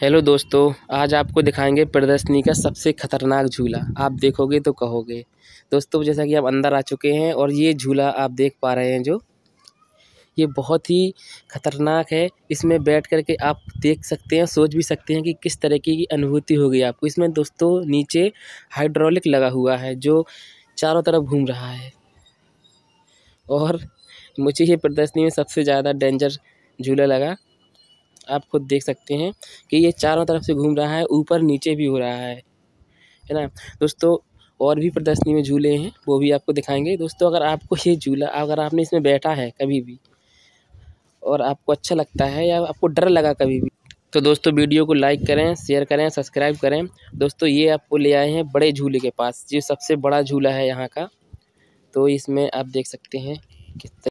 hello दोस्तों आज आपको दिखाएंगे प्रदर्शनी का सबसे खतरनाक झूला आप देखोगे तो कहोगे दोस्तों जैसा कि आप अंदर आ चुके हैं और ये झूला आप देख पा रहे हैं जो ये बहुत ही खतरनाक है इसमें बैठ कर के आप देख सकते हैं सोच भी सकते हैं कि किस तरीके की अनुभूति होगी आपको इसमें दोस्तों नीचे हाइड्रोलिक लगा हुआ है जो चारों तरफ घूम रहा है और मुझे ये प्रदर्शनी में सबसे ज़्यादा डेंजर झूला लगा आप खुद देख सकते हैं कि ये चारों तरफ से घूम रहा है ऊपर नीचे भी हो रहा है है ना दोस्तों और भी प्रदर्शनी में झूले हैं वो भी आपको दिखाएंगे दोस्तों अगर आपको ये झूला अगर आपने इसमें बैठा है कभी भी और आपको अच्छा लगता है या आपको डर लगा कभी भी तो दोस्तों वीडियो को लाइक करें शेयर करें सब्सक्राइब करें दोस्तों ये आपको ले आए हैं बड़े झूले के पास ये सबसे बड़ा झूला है यहाँ का तो इसमें आप देख सकते हैं किस